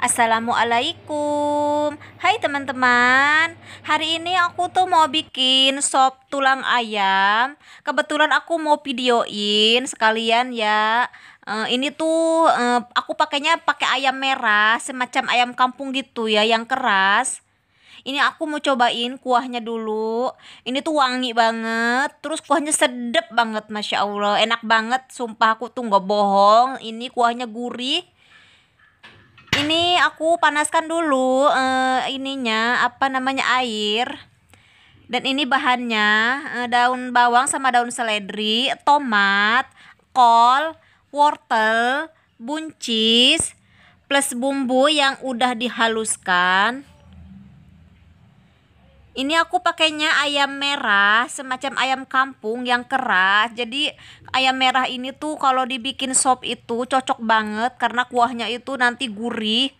Assalamualaikum Hai teman-teman Hari ini aku tuh mau bikin sop tulang ayam Kebetulan aku mau videoin sekalian ya uh, Ini tuh uh, aku pakainya pakai ayam merah Semacam ayam kampung gitu ya yang keras ini aku mau cobain kuahnya dulu ini tuh wangi banget terus kuahnya sedep banget masya allah enak banget sumpah aku tuh gak bohong ini kuahnya gurih ini aku panaskan dulu uh, ininya apa namanya air dan ini bahannya uh, daun bawang sama daun seledri tomat kol wortel buncis plus bumbu yang udah dihaluskan ini aku pakainya ayam merah, semacam ayam kampung yang keras. Jadi ayam merah ini tuh kalau dibikin sop itu cocok banget karena kuahnya itu nanti gurih.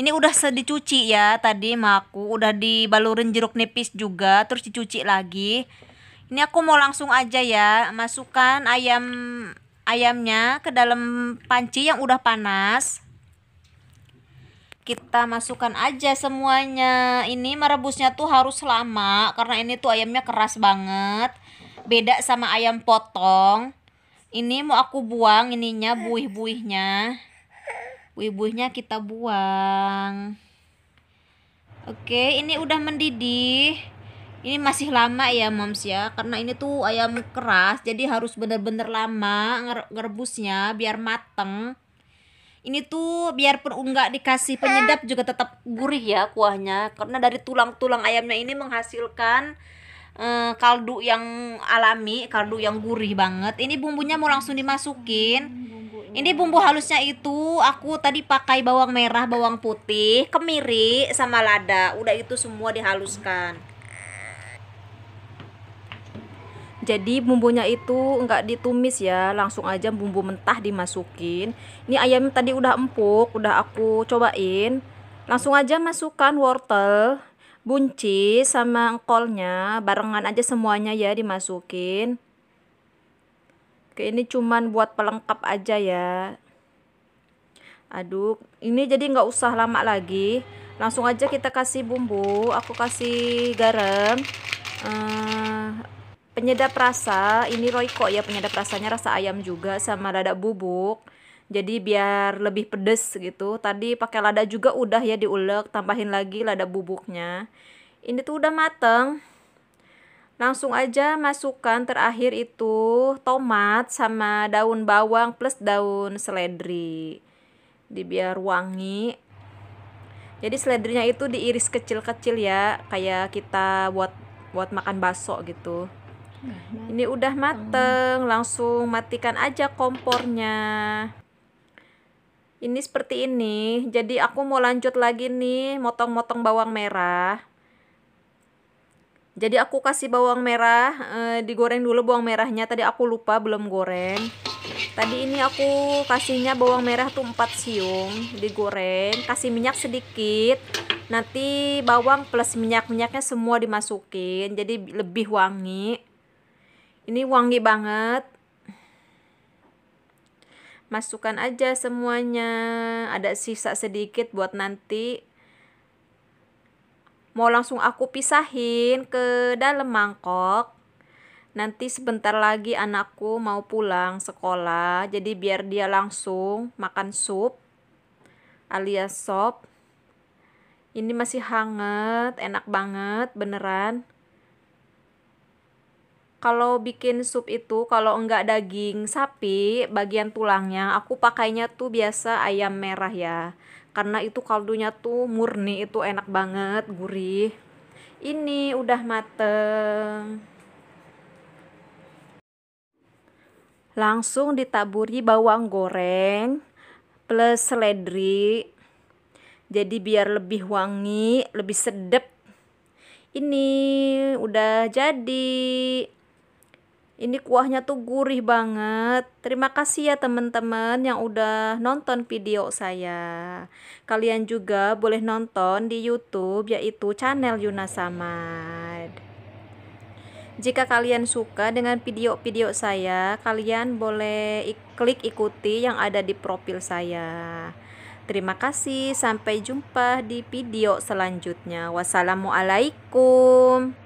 Ini udah dicuci ya tadi maku, udah dibalurin jeruk nipis juga, terus dicuci lagi. Ini aku mau langsung aja ya, masukkan ayam ayamnya ke dalam panci yang udah panas kita masukkan aja semuanya ini merebusnya tuh harus lama karena ini tuh ayamnya keras banget beda sama ayam potong ini mau aku buang ininya buih-buihnya buih-buihnya kita buang oke ini udah mendidih ini masih lama ya moms ya karena ini tuh ayam keras jadi harus bener-bener lama ngerebusnya biar mateng ini tuh biarpun enggak dikasih penyedap juga tetap gurih ya kuahnya karena dari tulang-tulang ayamnya ini menghasilkan um, kaldu yang alami kaldu yang gurih banget ini bumbunya mau langsung dimasukin ini bumbu halusnya itu aku tadi pakai bawang merah, bawang putih, kemiri sama lada. Udah itu semua dihaluskan. jadi bumbunya itu enggak ditumis ya langsung aja bumbu mentah dimasukin ini ayam tadi udah empuk udah aku cobain langsung aja masukkan wortel buncis sama engkolnya barengan aja semuanya ya dimasukin Oke ini cuman buat pelengkap aja ya aduk ini jadi nggak usah lama lagi langsung aja kita kasih bumbu aku kasih garam eh, penyedap rasa ini Royco ya penyedap rasanya rasa ayam juga sama lada bubuk jadi biar lebih pedes gitu tadi pakai lada juga udah ya diulek tambahin lagi lada bubuknya ini tuh udah mateng langsung aja masukkan terakhir itu tomat sama daun bawang plus daun seledri dibiar wangi jadi seledrinya itu diiris kecil-kecil ya kayak kita buat buat makan bakso gitu ini udah mateng langsung matikan aja kompornya ini seperti ini jadi aku mau lanjut lagi nih motong-motong bawang merah jadi aku kasih bawang merah eh, digoreng dulu bawang merahnya tadi aku lupa belum goreng tadi ini aku kasihnya bawang merah tuh 4 siung digoreng kasih minyak sedikit nanti bawang plus minyak-minyaknya semua dimasukin jadi lebih wangi ini wangi banget. Masukkan aja semuanya. Ada sisa sedikit buat nanti. Mau langsung aku pisahin ke dalam mangkok. Nanti sebentar lagi anakku mau pulang sekolah, jadi biar dia langsung makan sup alias sop. Ini masih hangat, enak banget, beneran kalau bikin sup itu kalau enggak daging sapi bagian tulangnya aku pakainya tuh biasa ayam merah ya karena itu kaldunya tuh murni itu enak banget gurih ini udah mateng langsung ditaburi bawang goreng plus seledri jadi biar lebih wangi lebih sedep ini udah jadi ini kuahnya tuh gurih banget. Terima kasih ya teman-teman yang udah nonton video saya. Kalian juga boleh nonton di YouTube yaitu channel Yuna Samad. Jika kalian suka dengan video-video saya, kalian boleh klik ikuti yang ada di profil saya. Terima kasih, sampai jumpa di video selanjutnya. Wassalamualaikum.